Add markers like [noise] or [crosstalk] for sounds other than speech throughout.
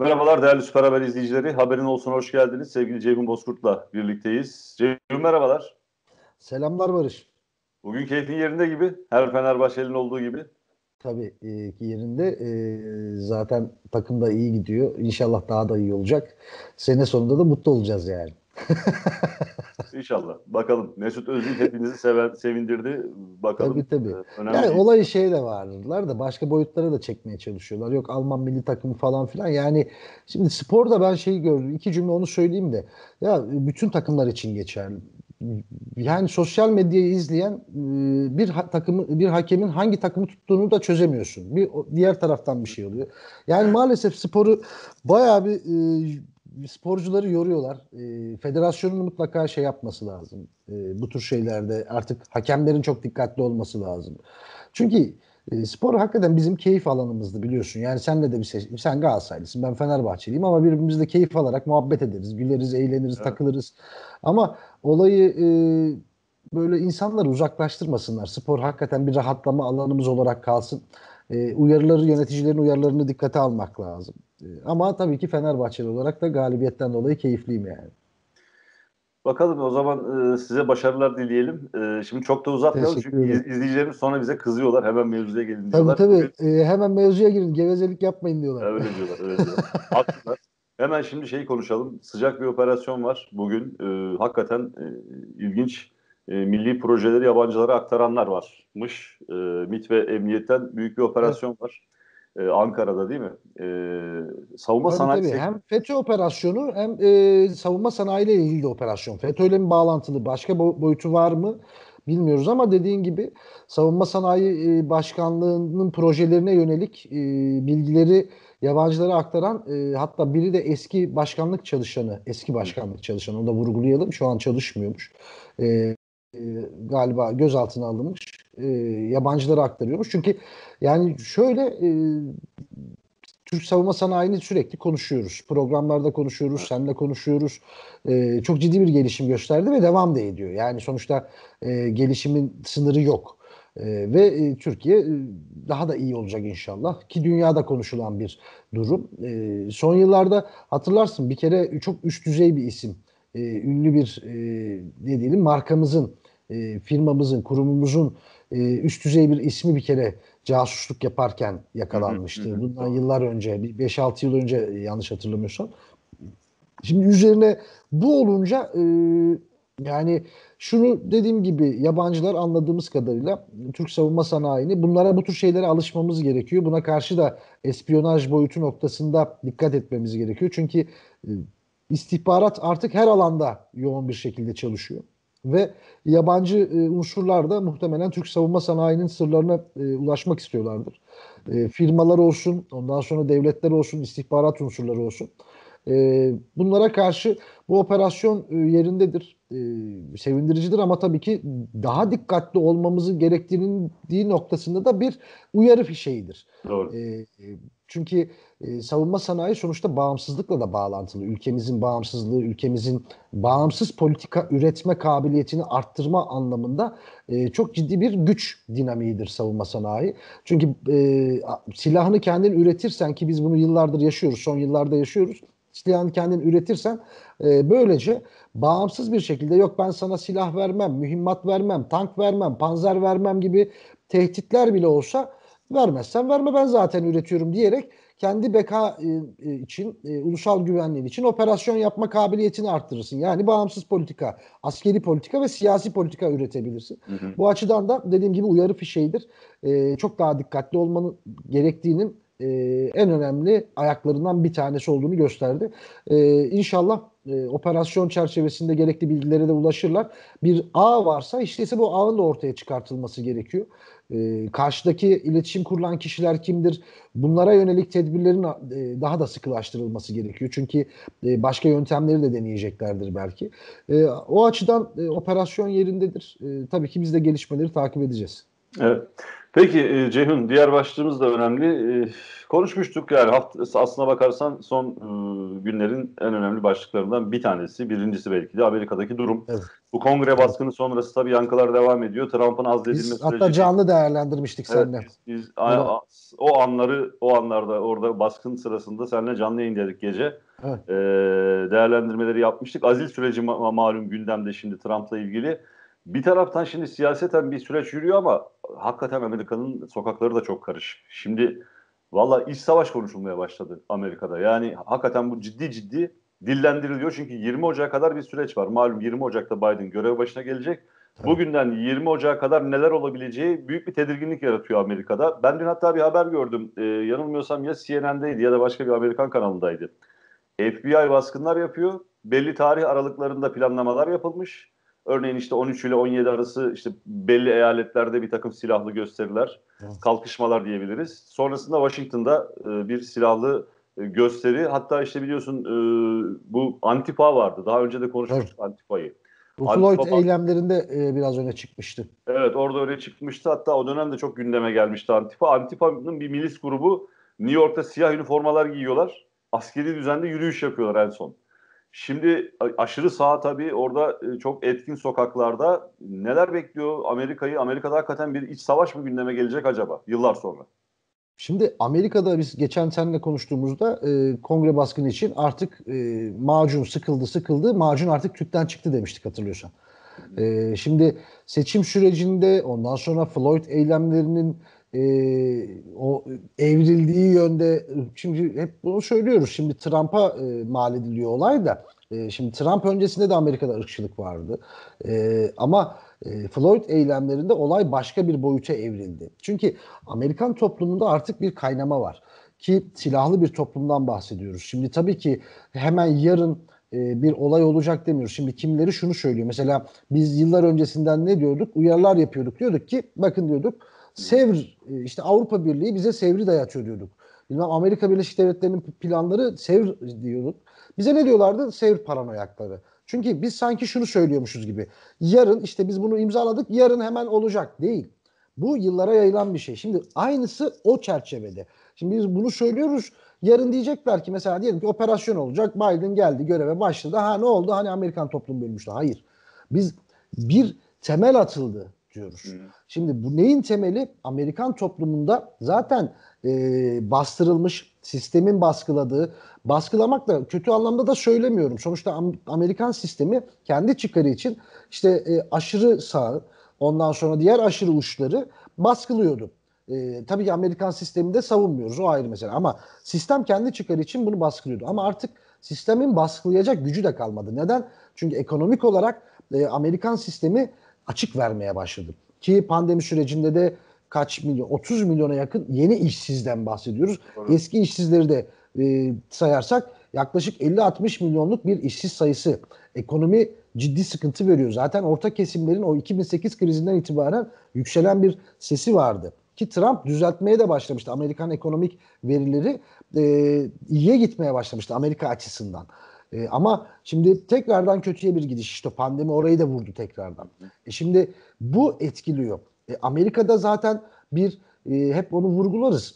Merhabalar değerli Süper Haber izleyicileri. Haberin olsun hoş geldiniz. Sevgili Ceyhun Bozkurt'la birlikteyiz. Ceyhun merhabalar. Selamlar Barış. Bugün keyfin yerinde gibi. Her Fenerbahçeli'nin olduğu gibi. Tabii e, ki yerinde. E, zaten takım da iyi gidiyor. İnşallah daha da iyi olacak. Sene sonunda da mutlu olacağız yani. [laughs] İnşallah. Bakalım. Mesut Özil hepinizi seven, sevindirdi. Bakalım. Tabii tabii. E, önemli yani değil. olayı şeye de vardılar da başka boyutlara da çekmeye çalışıyorlar. Yok Alman milli takımı falan filan. Yani şimdi sporda ben şeyi gördüm. İki cümle onu söyleyeyim de. Ya bütün takımlar için geçerli. Yani sosyal medyayı izleyen e, bir takımı bir hakemin hangi takımı tuttuğunu da çözemiyorsun. Bir diğer taraftan bir şey oluyor. Yani maalesef sporu bayağı bir e, sporcuları yoruyorlar. E, federasyonun mutlaka şey yapması lazım. E, bu tür şeylerde artık hakemlerin çok dikkatli olması lazım. Çünkü e, spor hakikaten bizim keyif alanımızdı biliyorsun. Yani senle de bir seç sen Galatasaraylısın ben Fenerbahçeliyim ama birbirimizle keyif alarak muhabbet ederiz, güleriz, eğleniriz, evet. takılırız. Ama olayı e, böyle insanlar uzaklaştırmasınlar. Spor hakikaten bir rahatlama alanımız olarak kalsın. E, uyarıları yöneticilerin uyarılarını dikkate almak lazım. Ee, ama tabii ki Fenerbahçeli olarak da galibiyetten dolayı keyifliyim yani. Bakalım o zaman e, size başarılar dileyelim. E, şimdi çok da uzatmayalım çünkü iz, izleyicilerimiz sonra bize kızıyorlar. Hemen mevzuya gelin diyorlar. Tabii tabii. E, hemen mevzuya girin. Gevezelik yapmayın diyorlar. Öyle diyorlar. Öyle diyorlar. [laughs] Hemen şimdi şeyi konuşalım. Sıcak bir operasyon var bugün. E, hakikaten ilginç milli projeleri yabancılara aktaranlar varmış. E, MIT ve Emniyet'ten büyük bir operasyon evet. var e, Ankara'da değil mi? E, savunma tabii, sanayi tabii. Hem FETÖ operasyonu hem e, savunma sanayi ile ilgili operasyon. FETÖ ile mi bağlantılı? Başka boyutu var mı? Bilmiyoruz ama dediğin gibi savunma sanayi e, başkanlığının projelerine yönelik e, bilgileri yabancılara aktaran e, hatta biri de eski başkanlık çalışanı, eski başkanlık çalışanı onu da vurgulayalım. Şu an çalışmıyormuş. E, e, galiba gözaltına alınmış e, yabancılara aktarıyormuş. Çünkü yani şöyle e, Türk savunma sanayini sürekli konuşuyoruz. Programlarda konuşuyoruz, senle konuşuyoruz. E, çok ciddi bir gelişim gösterdi ve devam da ediyor. Yani sonuçta e, gelişimin sınırı yok. E, ve e, Türkiye e, daha da iyi olacak inşallah ki dünyada konuşulan bir durum. E, son yıllarda hatırlarsın bir kere çok üst düzey bir isim, e, ünlü bir e, ne diyelim markamızın, e, firmamızın, kurumumuzun e, üst düzey bir ismi bir kere casusluk yaparken yakalanmıştı. Bundan yıllar önce, 5-6 yıl önce e, yanlış hatırlamıyorsam. Şimdi üzerine bu olunca e, yani şunu dediğim gibi yabancılar anladığımız kadarıyla Türk savunma sanayini bunlara bu tür şeylere alışmamız gerekiyor. Buna karşı da espiyonaj boyutu noktasında dikkat etmemiz gerekiyor. Çünkü e, istihbarat artık her alanda yoğun bir şekilde çalışıyor. Ve yabancı e, unsurlar da muhtemelen Türk savunma sanayinin sırlarına e, ulaşmak istiyorlardır. E, firmalar olsun, ondan sonra devletler olsun, istihbarat unsurları olsun. E, bunlara karşı bu operasyon e, yerindedir. E, sevindiricidir ama tabii ki daha dikkatli olmamızı gerektirdiği noktasında da bir uyarı fişeğidir. Doğru. Ee, e, çünkü e, savunma sanayi sonuçta bağımsızlıkla da bağlantılı. Ülkemizin bağımsızlığı, ülkemizin bağımsız politika üretme kabiliyetini arttırma anlamında e, çok ciddi bir güç dinamiğidir savunma sanayi. Çünkü e, silahını kendin üretirsen ki biz bunu yıllardır yaşıyoruz, son yıllarda yaşıyoruz silahını kendin üretirsen e, böylece bağımsız bir şekilde yok ben sana silah vermem, mühimmat vermem, tank vermem, panzer vermem gibi tehditler bile olsa vermezsen verme ben zaten üretiyorum diyerek kendi beka e, e, için, e, ulusal güvenliğin için operasyon yapma kabiliyetini arttırırsın. Yani bağımsız politika, askeri politika ve siyasi politika üretebilirsin. Hı hı. Bu açıdan da dediğim gibi uyarı fişeğidir. E, çok daha dikkatli olmanın gerektiğinin e, en önemli ayaklarından bir tanesi olduğunu gösterdi. E, inşallah e, operasyon çerçevesinde gerekli bilgilere de ulaşırlar. Bir ağ varsa işte ise bu ağın da ortaya çıkartılması gerekiyor. E, karşıdaki iletişim kurulan kişiler kimdir? Bunlara yönelik tedbirlerin e, daha da sıkılaştırılması gerekiyor. Çünkü e, başka yöntemleri de deneyeceklerdir belki. E, o açıdan e, operasyon yerindedir. E, tabii ki biz de gelişmeleri takip edeceğiz. Evet. Peki e, Ceyhun diğer başlığımız da önemli. E, konuşmuştuk yani hafta, aslına bakarsan son ıı, günlerin en önemli başlıklarından bir tanesi. Birincisi belki de Amerika'daki durum. Evet. Bu kongre baskını sonrası tabii yankılar devam ediyor. Trump'ın azledilme süreci. Hatta canlı değerlendirmiştik evet, seninle. Biz, biz evet. o anları o anlarda orada baskın sırasında seninle canlı yayınladık gece. Evet. Ee, değerlendirmeleri yapmıştık. Azil süreci ma malum gündemde şimdi Trump'la ilgili bir taraftan şimdi siyaseten bir süreç yürüyor ama hakikaten Amerika'nın sokakları da çok karışık. Şimdi valla iç savaş konuşulmaya başladı Amerika'da. Yani hakikaten bu ciddi ciddi dillendiriliyor. Çünkü 20 Ocak'a kadar bir süreç var. Malum 20 Ocak'ta Biden görev başına gelecek. Bugünden 20 Ocak'a kadar neler olabileceği büyük bir tedirginlik yaratıyor Amerika'da. Ben dün hatta bir haber gördüm. Ee, yanılmıyorsam ya CNN'deydi ya da başka bir Amerikan kanalındaydı. FBI baskınlar yapıyor. Belli tarih aralıklarında planlamalar yapılmış. Örneğin işte 13 ile 17 arası işte belli eyaletlerde bir takım silahlı gösteriler, kalkışmalar diyebiliriz. Sonrasında Washington'da e, bir silahlı e, gösteri. Hatta işte biliyorsun e, bu Antifa vardı. Daha önce de konuşmuştuk evet. Antifa'yı. Bu Floyd Antifa, eylemlerinde biraz öne çıkmıştı. Evet orada öne çıkmıştı. Hatta o dönemde çok gündeme gelmişti Antifa. Antifa'nın bir milis grubu New York'ta siyah üniformalar giyiyorlar. Askeri düzende yürüyüş yapıyorlar en son. Şimdi aşırı sağ tabii orada e, çok etkin sokaklarda neler bekliyor Amerika'yı? Amerika'da hakikaten bir iç savaş mı gündeme gelecek acaba yıllar sonra? Şimdi Amerika'da biz geçen seninle konuştuğumuzda e, kongre baskını için artık e, macun sıkıldı sıkıldı. Macun artık tüpten çıktı demiştik hatırlıyorsan. E, şimdi seçim sürecinde ondan sonra Floyd eylemlerinin e, o evrildiği yönde çünkü hep bunu söylüyoruz. Şimdi Trump'a e, mal ediliyor olay da e, şimdi Trump öncesinde de Amerika'da ırkçılık vardı. E, ama e, Floyd eylemlerinde olay başka bir boyuta evrildi. Çünkü Amerikan toplumunda artık bir kaynama var ki silahlı bir toplumdan bahsediyoruz. Şimdi tabii ki hemen yarın e, bir olay olacak demiyoruz. Şimdi kimileri şunu söylüyor. Mesela biz yıllar öncesinden ne diyorduk? Uyarılar yapıyorduk. Diyorduk ki bakın diyorduk Sevr e, işte Avrupa Birliği bize Sevr'i dayatıyor diyorduk. Bilmem Amerika Birleşik Devletleri'nin planları Sevr diyorduk. Bize ne diyorlardı? Sevr paranoyakları. Çünkü biz sanki şunu söylüyormuşuz gibi. Yarın işte biz bunu imzaladık yarın hemen olacak. Değil. Bu yıllara yayılan bir şey. Şimdi aynısı o çerçevede. Şimdi biz bunu söylüyoruz. Yarın diyecekler ki mesela diyelim ki operasyon olacak. Biden geldi göreve başladı. Ha ne oldu? Hani Amerikan toplum bölmüştü. Hayır. Biz bir temel atıldı diyoruz. Hı. Şimdi bu neyin temeli? Amerikan toplumunda zaten e, bastırılmış, sistemin baskıladığı, baskılamak da kötü anlamda da söylemiyorum. Sonuçta am- Amerikan sistemi kendi çıkarı için işte e, aşırı sağ, ondan sonra diğer aşırı uçları baskılıyordu. E, tabii ki Amerikan sistemini de savunmuyoruz o ayrı mesele ama sistem kendi çıkarı için bunu baskılıyordu. Ama artık sistemin baskılayacak gücü de kalmadı. Neden? Çünkü ekonomik olarak e, Amerikan sistemi açık vermeye başladı. Ki pandemi sürecinde de kaç milyon 30 milyona yakın yeni işsizden bahsediyoruz. Evet. Eski işsizleri de e, sayarsak yaklaşık 50-60 milyonluk bir işsiz sayısı. Ekonomi ciddi sıkıntı veriyor. Zaten orta kesimlerin o 2008 krizinden itibaren yükselen bir sesi vardı. Ki Trump düzeltmeye de başlamıştı. Amerikan ekonomik verileri e, iyiye gitmeye başlamıştı Amerika açısından. E, ama şimdi tekrardan kötüye bir gidiş işte pandemi orayı da vurdu tekrardan. E, şimdi bu etkiliyor. E, Amerika'da zaten bir e, hep onu vurgularız.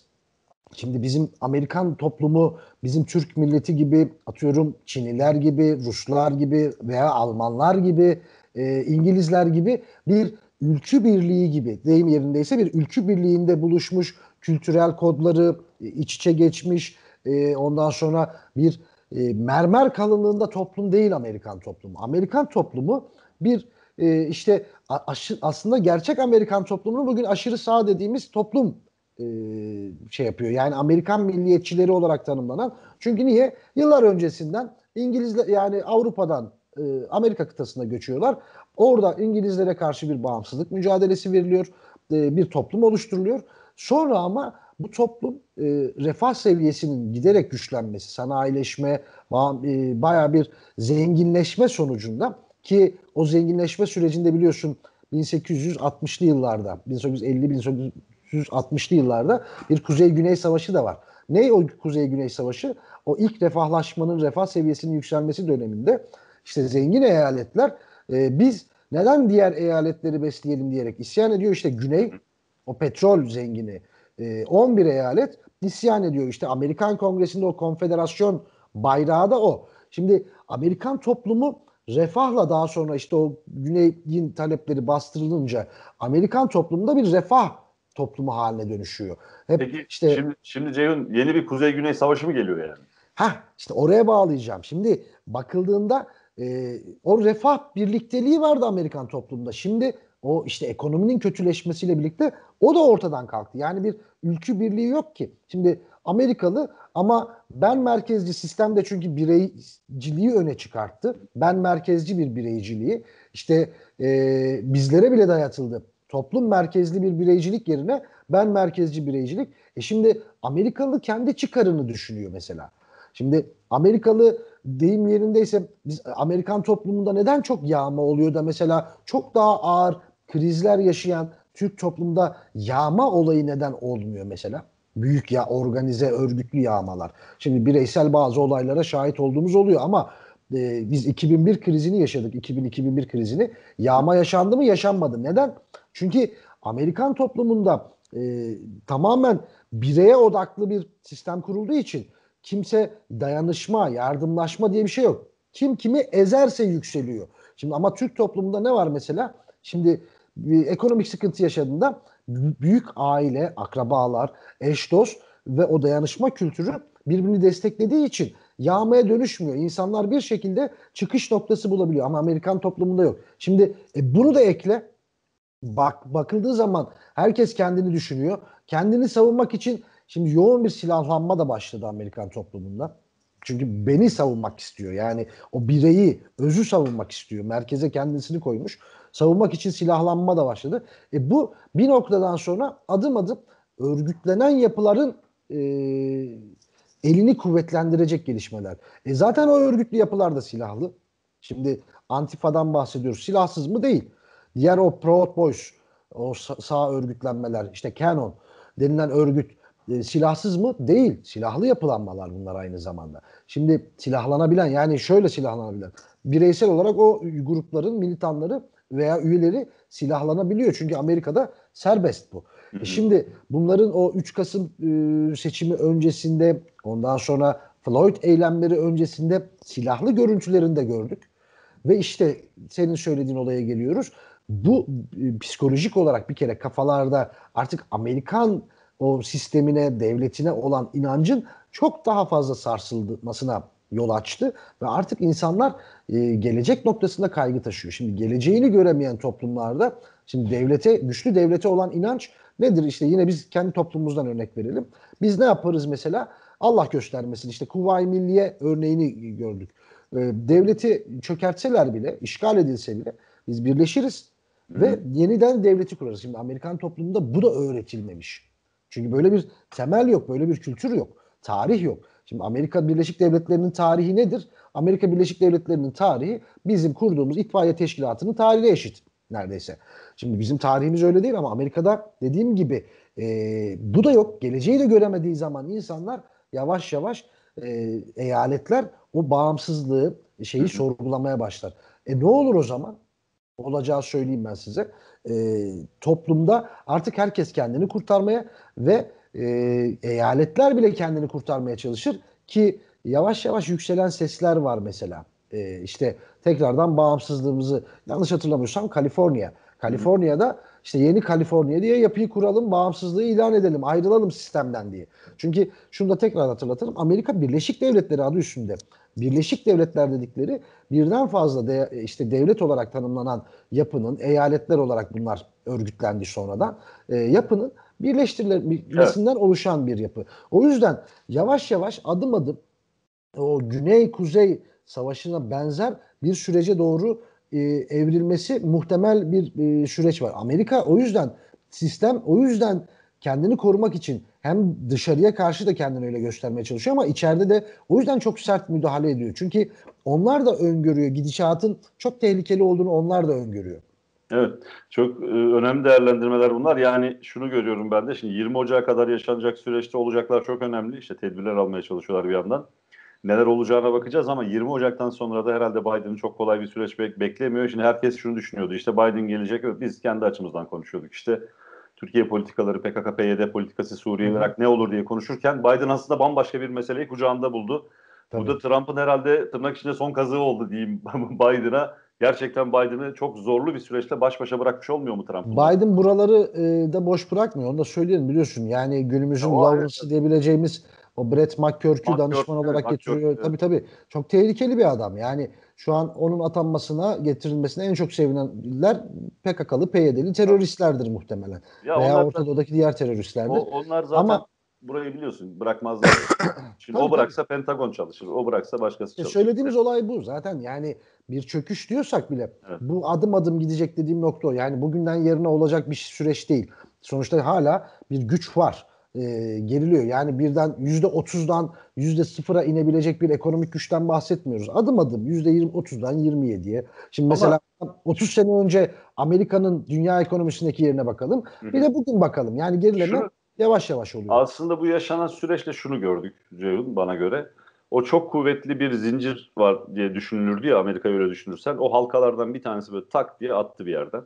Şimdi bizim Amerikan toplumu bizim Türk milleti gibi atıyorum Çinliler gibi, Ruslar gibi veya Almanlar gibi, e, İngilizler gibi bir ülkü birliği gibi deyim yerindeyse bir ülkü birliğinde buluşmuş kültürel kodları e, iç içe geçmiş e, ondan sonra bir e, mermer kalınlığında toplum değil Amerikan toplumu. Amerikan toplumu bir e, işte aşı, aslında gerçek Amerikan toplumunu bugün aşırı sağ dediğimiz toplum e, şey yapıyor. Yani Amerikan milliyetçileri olarak tanımlanan. Çünkü niye? Yıllar öncesinden İngilizler yani Avrupa'dan e, Amerika kıtasına göçüyorlar. Orada İngilizlere karşı bir bağımsızlık mücadelesi veriliyor. E, bir toplum oluşturuluyor. Sonra ama bu toplum e, refah seviyesinin giderek güçlenmesi, sanayileşme, e, baya bir zenginleşme sonucunda ki o zenginleşme sürecinde biliyorsun 1860'lı yıllarda, 1850-1860'lı yıllarda bir Kuzey-Güney Savaşı da var. Ne o Kuzey-Güney Savaşı? O ilk refahlaşmanın, refah seviyesinin yükselmesi döneminde işte zengin eyaletler e, biz neden diğer eyaletleri besleyelim diyerek isyan ediyor. İşte Güney o petrol zengini, 11 e, eyalet isyan ediyor. İşte Amerikan Kongresi'nde o konfederasyon bayrağı da o. Şimdi Amerikan toplumu refahla daha sonra işte o güneyin talepleri bastırılınca Amerikan toplumunda bir refah toplumu haline dönüşüyor. Hep Peki işte, şimdi, şimdi Ceyhun yeni bir Kuzey-Güney Savaşı mı geliyor yani? Ha işte oraya bağlayacağım. Şimdi bakıldığında e, o refah birlikteliği vardı Amerikan toplumunda. Şimdi o işte ekonominin kötüleşmesiyle birlikte o da ortadan kalktı. Yani bir ülkü birliği yok ki. Şimdi Amerikalı ama ben merkezci sistem de çünkü bireyciliği öne çıkarttı. Ben merkezci bir bireyciliği işte e, bizlere bile dayatıldı. Toplum merkezli bir bireycilik yerine ben merkezci bireycilik. E şimdi Amerikalı kendi çıkarını düşünüyor mesela. Şimdi Amerikalı deyim yerindeyse biz Amerikan toplumunda neden çok yağma oluyor da mesela çok daha ağır krizler yaşayan Türk toplumda yağma olayı neden olmuyor mesela? Büyük ya organize örgütlü yağmalar. Şimdi bireysel bazı olaylara şahit olduğumuz oluyor ama e, biz 2001 krizini yaşadık. 2000-2001 krizini. Yağma yaşandı mı yaşanmadı. Neden? Çünkü Amerikan toplumunda e, tamamen bireye odaklı bir sistem kurulduğu için kimse dayanışma, yardımlaşma diye bir şey yok. Kim kimi ezerse yükseliyor. Şimdi ama Türk toplumunda ne var mesela? Şimdi bir ekonomik sıkıntı yaşadığında büyük aile, akrabalar, eş dost ve o dayanışma kültürü birbirini desteklediği için yağmaya dönüşmüyor. İnsanlar bir şekilde çıkış noktası bulabiliyor ama Amerikan toplumunda yok. Şimdi e, bunu da ekle. Bak bakıldığı zaman herkes kendini düşünüyor. Kendini savunmak için şimdi yoğun bir silahlanma da başladı Amerikan toplumunda. Çünkü beni savunmak istiyor. Yani o bireyi, özü savunmak istiyor. Merkeze kendisini koymuş savunmak için silahlanma da başladı. E bu bir noktadan sonra adım adım örgütlenen yapıların e, elini kuvvetlendirecek gelişmeler. E zaten o örgütlü yapılar da silahlı. Şimdi Antifa'dan bahsediyoruz. Silahsız mı? Değil. Diğer o Proud Boys, o sağ örgütlenmeler, işte Canon denilen örgüt e, silahsız mı? Değil. Silahlı yapılanmalar bunlar aynı zamanda. Şimdi silahlanabilen yani şöyle silahlanabilen bireysel olarak o grupların militanları veya üyeleri silahlanabiliyor. Çünkü Amerika'da serbest bu. Hı e Şimdi bunların o 3 Kasım e, seçimi öncesinde ondan sonra Floyd eylemleri öncesinde silahlı görüntülerini de gördük. Ve işte senin söylediğin olaya geliyoruz. Bu e, psikolojik olarak bir kere kafalarda artık Amerikan o sistemine, devletine olan inancın çok daha fazla sarsılmasına yol açtı ve artık insanlar e, gelecek noktasında kaygı taşıyor. Şimdi geleceğini göremeyen toplumlarda şimdi devlete güçlü devlete olan inanç nedir? İşte yine biz kendi toplumumuzdan örnek verelim. Biz ne yaparız mesela? Allah göstermesin. İşte Kuvayi Milliye örneğini gördük. E, devleti çökertseler bile, işgal edilse bile biz birleşiriz Hı. ve yeniden devleti kurarız. Şimdi Amerikan toplumunda bu da öğretilmemiş. Çünkü böyle bir temel yok, böyle bir kültür yok, tarih yok. Şimdi Amerika Birleşik Devletleri'nin tarihi nedir? Amerika Birleşik Devletleri'nin tarihi bizim kurduğumuz itfaiye teşkilatının tarihine eşit neredeyse. Şimdi bizim tarihimiz öyle değil ama Amerika'da dediğim gibi e, bu da yok. Geleceği de göremediği zaman insanlar yavaş yavaş e, eyaletler o bağımsızlığı şeyi sorgulamaya başlar. E ne olur o zaman? Olacağı söyleyeyim ben size. E, toplumda artık herkes kendini kurtarmaya ve e, eyaletler bile kendini kurtarmaya çalışır ki yavaş yavaş yükselen sesler var mesela. E, işte tekrardan bağımsızlığımızı yanlış hatırlamıyorsam Kaliforniya. Kaliforniya'da işte yeni Kaliforniya diye yapıyı kuralım, bağımsızlığı ilan edelim, ayrılalım sistemden diye. Çünkü şunu da tekrar hatırlatalım. Amerika Birleşik Devletleri adı üstünde. Birleşik Devletler dedikleri birden fazla de, işte devlet olarak tanımlanan yapının, eyaletler olarak bunlar örgütlendi sonradan. E, yapının birleştirilmesinden evet. oluşan bir yapı. O yüzden yavaş yavaş adım adım o güney-kuzey savaşına benzer bir sürece doğru e, evrilmesi muhtemel bir e, süreç var. Amerika o yüzden sistem o yüzden kendini korumak için hem dışarıya karşı da kendini öyle göstermeye çalışıyor ama içeride de o yüzden çok sert müdahale ediyor. Çünkü onlar da öngörüyor gidişatın çok tehlikeli olduğunu onlar da öngörüyor. Evet, çok e, önemli değerlendirmeler bunlar. Yani şunu görüyorum ben de, şimdi 20 Ocağı kadar yaşanacak süreçte olacaklar çok önemli. İşte tedbirler almaya çalışıyorlar bir yandan. Neler olacağına bakacağız ama 20 Ocak'tan sonra da herhalde Biden'ı çok kolay bir süreç bek beklemiyor. Şimdi herkes şunu düşünüyordu, işte Biden gelecek ve biz kendi açımızdan konuşuyorduk. İşte Türkiye politikaları, PKK, PYD politikası, Suriye, Irak ne olur diye konuşurken Biden aslında bambaşka bir meseleyi kucağında buldu. Tabii. Bu da Trump'ın herhalde tırnak içinde son kazığı oldu diyeyim [laughs] Biden'a gerçekten Biden'ı çok zorlu bir süreçte baş başa bırakmış olmuyor mu Trump? Biden buraları e, da boş bırakmıyor. Onu da söyleyelim biliyorsun. Yani günümüzün ya, Lawrence'ı evet. diyebileceğimiz o Brett McCurk'ü danışman olarak McCurk, getiriyor. Evet. Tabii tabii. Çok tehlikeli bir adam. Yani şu an onun atanmasına, getirilmesine en çok sevinenler PKK'lı, PYD'li teröristlerdir muhtemelen. Ya Veya Orta Doğu'daki diğer teröristlerdir. O, onlar zaten Ama burayı biliyorsun bırakmazlar. [coughs] Şimdi o bıraksa Pentagon çalışır, o bıraksa başkası e, çalışır. E söylediğimiz olay bu zaten yani bir çöküş diyorsak bile evet. bu adım adım gidecek dediğim nokta o. Yani bugünden yarına olacak bir süreç değil. Sonuçta hala bir güç var. E, geriliyor. Yani birden yüzde otuzdan yüzde sıfıra inebilecek bir ekonomik güçten bahsetmiyoruz. Adım adım yüzde yirmi otuzdan yirmi yediye. Şimdi mesela Ama... 30 sene önce Amerika'nın dünya ekonomisindeki yerine bakalım. hı Bir de bugün bakalım. Yani gerileme yavaş yavaş oluyor. Aslında bu yaşanan süreçte şunu gördük Ceyhun bana göre. O çok kuvvetli bir zincir var diye düşünülürdü ya Amerika'yı öyle düşünürsen. O halkalardan bir tanesi böyle tak diye attı bir yerden.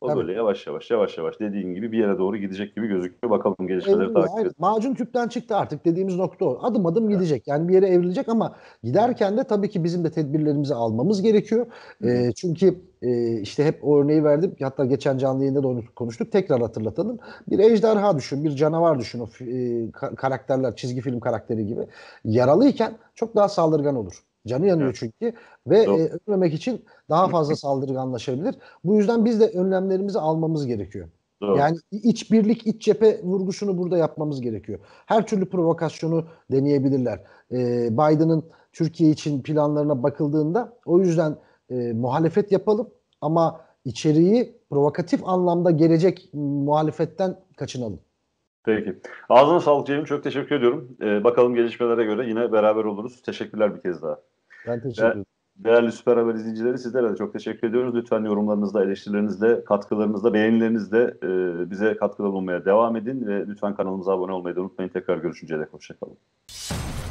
O Tabii. böyle yavaş yavaş yavaş yavaş dediğin gibi bir yere doğru gidecek gibi gözüküyor. Bakalım gelişmeleri takip edelim. Macun tüpten çıktı artık dediğimiz nokta o. Adım adım evet. gidecek. Yani bir yere evrilecek ama giderken de tabii ki bizim de tedbirlerimizi almamız gerekiyor. E, çünkü e, işte hep o örneği verdim. Hatta geçen canlı yayında da onu konuştuk. Tekrar hatırlatalım. Bir ejderha düşün, bir canavar düşün. O e, karakterler, çizgi film karakteri gibi. Yaralıyken çok daha saldırgan olur. Canı yanıyor evet. çünkü ve e, önlemek için daha fazla saldırganlaşabilir. Bu yüzden biz de önlemlerimizi almamız gerekiyor. Doğru. Yani iç birlik, iç cephe vurgusunu burada yapmamız gerekiyor. Her türlü provokasyonu deneyebilirler. Ee, Biden'ın Türkiye için planlarına bakıldığında o yüzden e, muhalefet yapalım ama içeriği provokatif anlamda gelecek muhalefetten kaçınalım. Peki. Ağzına sağlık Cemil. Çok teşekkür ediyorum. Ee, bakalım gelişmelere göre yine beraber oluruz. Teşekkürler bir kez daha. Ben teşekkür ederim. Değerli Süper Haber izleyicileri sizlere de çok teşekkür ediyoruz. Lütfen yorumlarınızla, eleştirilerinizle, katkılarınızla, beğenilerinizle e, bize katkıda bulunmaya devam edin. Ve lütfen kanalımıza abone olmayı da unutmayın. Tekrar görüşünceye dek hoşçakalın.